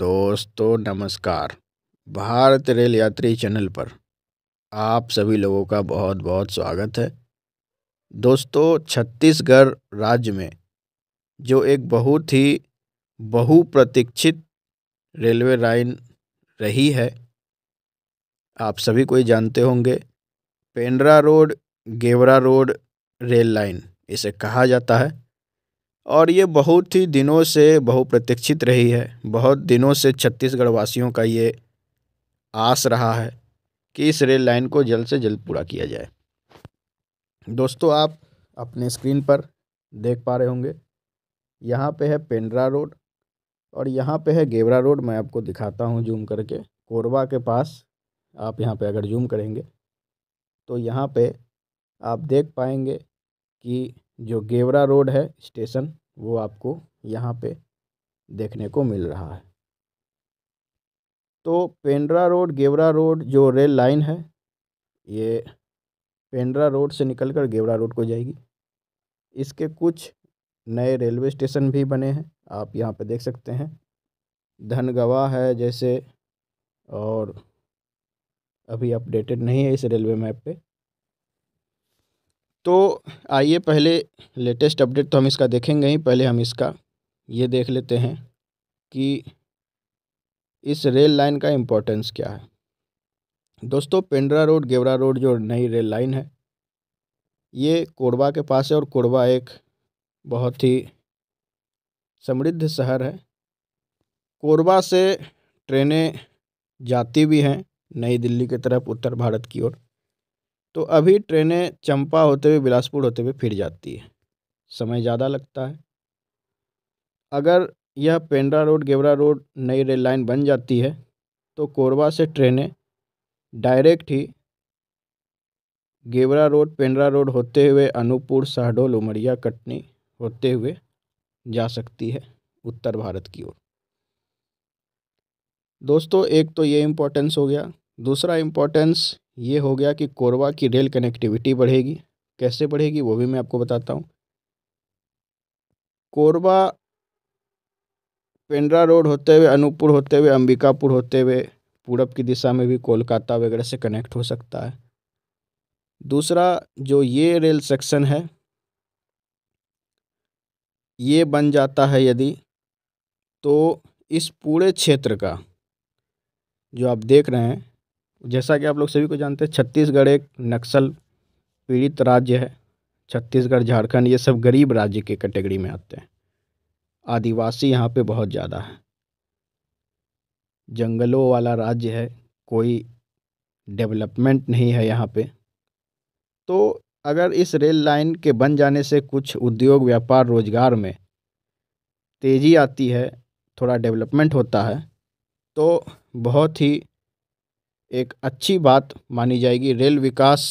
दोस्तों नमस्कार भारत रेल यात्री चैनल पर आप सभी लोगों का बहुत बहुत स्वागत है दोस्तों छत्तीसगढ़ राज्य में जो एक बहुत ही बहुप्रतीक्षित रेलवे लाइन रही है आप सभी कोई जानते होंगे Pendra road Gevra road rail line इसे कहा जाता है और ये बहुत ही दिनों से बहुप्रतीक्षित रही है बहुत दिनों से छत्तीसगढ़ वासियों का ये आस रहा है कि इस रेल लाइन को जल्द से जल्द पूरा किया जाए दोस्तों आप अपने स्क्रीन पर देख पा रहे होंगे यहाँ पे है पेंड्रा रोड और यहाँ पे है गेवरा रोड मैं आपको दिखाता हूँ जूम करके कोरबा के पास आप यहाँ पे अगर जूम करेंगे तो यहाँ पे आप देख पाएंगे कि जो गेवरा रोड है स्टेशन वो आपको यहाँ पे देखने को मिल रहा है तो पेंड्रा रोड गेवरा रोड जो रेल लाइन है ये पेंड्रा रोड से निकलकर गेवरा रोड को जाएगी इसके कुछ नए रेलवे स्टेशन भी बने हैं आप यहाँ पे देख सकते हैं धनगवा है जैसे और अभी अपडेटेड नहीं है इस रेलवे मैप पे तो आइए पहले लेटेस्ट अपडेट तो हम इसका देखेंगे ही पहले हम इसका ये देख लेते हैं कि इस रेल लाइन का इम्पोर्टेंस क्या है दोस्तों पेंड्रा रोड गेवरा रोड जो नई रेल लाइन है ये कोरबा के पास है और कोरबा एक बहुत ही समृद्ध शहर है कोरबा से ट्रेनें जाती भी हैं नई दिल्ली की तरफ उत्तर भारत की ओर तो अभी ट्रेनें चंपा होते हुए बिलासपुर होते हुए फिर जाती है समय ज़्यादा लगता है अगर यह पेंड्रा रोड गेवरा रोड नई रेल लाइन बन जाती है तो कोरबा से ट्रेनें डायरेक्ट ही गेवरा रोड पेंड्रा रोड होते हुए अनूपपुर शाहडोल उमरिया कटनी होते हुए जा सकती है उत्तर भारत की ओर दोस्तों एक तो ये इम्पोर्टेंस हो गया दूसरा इम्पोर्टेंस ये हो गया कि कोरबा की रेल कनेक्टिविटी बढ़ेगी कैसे बढ़ेगी वो भी मैं आपको बताता हूँ कोरबा पेंड्रा रोड होते हुए अनूपपुर होते हुए अंबिकापुर होते हुए पूरब की दिशा में भी कोलकाता वगैरह से कनेक्ट हो सकता है दूसरा जो ये रेल सेक्शन है ये बन जाता है यदि तो इस पूरे क्षेत्र का जो आप देख रहे हैं जैसा कि आप लोग सभी को जानते हैं छत्तीसगढ़ एक नक्सल पीड़ित राज्य है छत्तीसगढ़ झारखंड ये सब गरीब राज्य के कैटेगरी में आते हैं आदिवासी यहाँ पे बहुत ज़्यादा है जंगलों वाला राज्य है कोई डेवलपमेंट नहीं है यहाँ पे तो अगर इस रेल लाइन के बन जाने से कुछ उद्योग व्यापार रोजगार में तेज़ी आती है थोड़ा डेवलपमेंट होता है तो बहुत ही एक अच्छी बात मानी जाएगी रेल विकास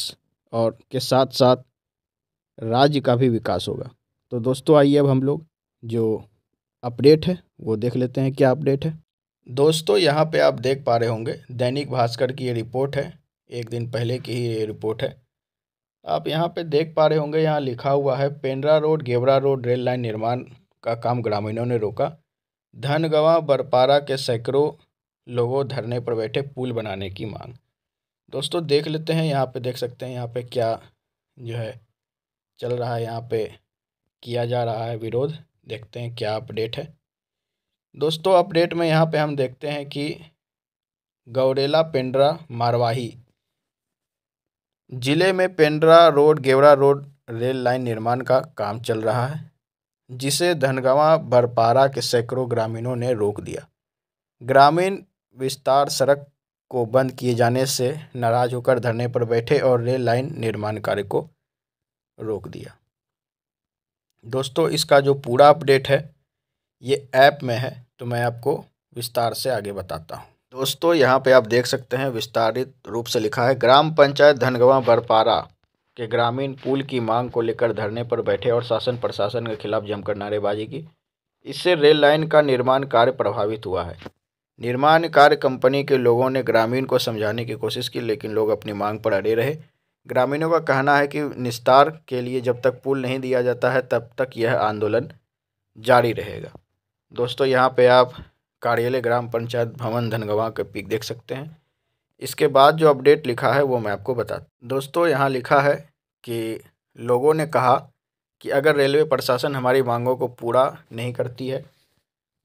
और के साथ साथ राज्य का भी विकास होगा तो दोस्तों आइए अब हम लोग जो अपडेट है वो देख लेते हैं क्या अपडेट है दोस्तों यहाँ पे आप देख पा रहे होंगे दैनिक भास्कर की ये रिपोर्ट है एक दिन पहले की ही ये रिपोर्ट है आप यहाँ पे देख पा रहे होंगे यहाँ लिखा हुआ है Pendra road Gevra road rail line निर्माण का काम ग्रामीणों ने रोका धनगवा बरपारा के सैकड़ों लोगों धरने पर बैठे पुल बनाने की मांग दोस्तों देख लेते हैं यहाँ पे देख सकते हैं यहाँ पे क्या जो है चल रहा है यहाँ पे किया जा रहा है विरोध देखते हैं क्या अपडेट है दोस्तों अपडेट में यहाँ पे हम देखते हैं कि गौरेला पेंड्रा मारवाही जिले में Pendra road Gevra road rail line निर्माण का काम चल रहा है जिसे धनगावा बरपारा के सैकड़ों ग्रामीणों ने रोक दिया ग्रामीण विस्तार सड़क को बंद किए जाने से नाराज होकर धरने पर बैठे और रेल लाइन निर्माण कार्य को रोक दिया दोस्तों इसका जो पूरा अपडेट है ये ऐप में है तो मैं आपको विस्तार से आगे बताता हूँ दोस्तों यहाँ पे आप देख सकते हैं विस्तारित रूप से लिखा है ग्राम पंचायत धनगवा बरपारा के ग्रामीण पुल की मांग को लेकर धरने पर बैठे और शासन प्रशासन के खिलाफ जमकर नारेबाजी की इससे रेल लाइन का निर्माण कार्य प्रभावित हुआ है निर्माण कार्य कंपनी के लोगों ने ग्रामीण को समझाने की कोशिश की लेकिन लोग अपनी मांग पर अड़े रहे ग्रामीणों का कहना है कि निस्तार के लिए जब तक पुल नहीं दिया जाता है तब तक यह आंदोलन जारी रहेगा दोस्तों यहाँ पे आप कार्यालय ग्राम पंचायत भवन धनगवा के पिक देख सकते हैं इसके बाद जो अपडेट लिखा है वो मैं आपको बता दोस्तों यहाँ लिखा है कि लोगों ने कहा कि अगर रेलवे प्रशासन हमारी मांगों को पूरा नहीं करती है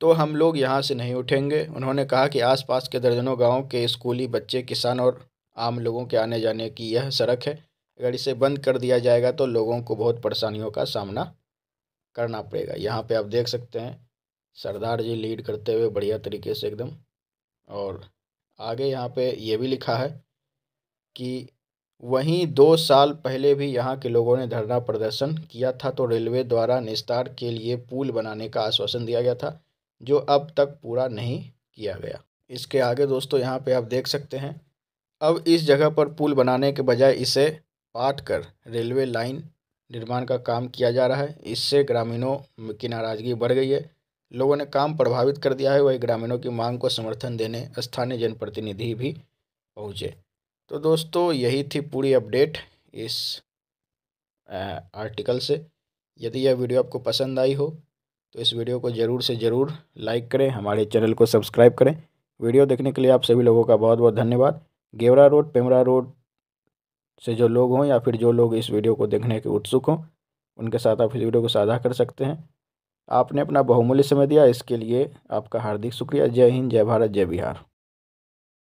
तो हम लोग यहाँ से नहीं उठेंगे उन्होंने कहा कि आसपास के दर्जनों गाँव के स्कूली बच्चे किसान और आम लोगों के आने जाने की यह सड़क है अगर इसे बंद कर दिया जाएगा तो लोगों को बहुत परेशानियों का सामना करना पड़ेगा यहाँ पे आप देख सकते हैं सरदार जी लीड करते हुए बढ़िया तरीके से एकदम और आगे यहाँ पे ये भी लिखा है कि वहीं दो साल पहले भी यहाँ के लोगों ने धरना प्रदर्शन किया था तो रेलवे द्वारा निस्तार के लिए पुल बनाने का आश्वासन दिया गया था जो अब तक पूरा नहीं किया गया इसके आगे दोस्तों यहाँ पे आप देख सकते हैं अब इस जगह पर पुल बनाने के बजाय इसे पाट कर रेलवे लाइन निर्माण का काम किया जा रहा है इससे ग्रामीणों की नाराज़गी बढ़ गई है लोगों ने काम प्रभावित कर दिया है वही ग्रामीणों की मांग को समर्थन देने स्थानीय जनप्रतिनिधि भी पहुँचे तो दोस्तों यही थी पूरी अपडेट इस आर्टिकल से यदि यह वीडियो आपको पसंद आई हो तो इस वीडियो को ज़रूर से ज़रूर लाइक करें हमारे चैनल को सब्सक्राइब करें वीडियो देखने के लिए आप सभी लोगों का बहुत बहुत धन्यवाद गेवरा रोड पेमरा रोड से जो लोग हों या फिर जो लोग इस वीडियो को देखने के उत्सुक हों उनके साथ आप इस वीडियो को साझा कर सकते हैं आपने अपना बहुमूल्य समय दिया इसके लिए आपका हार्दिक शुक्रिया जय हिंद जय भारत जय बिहार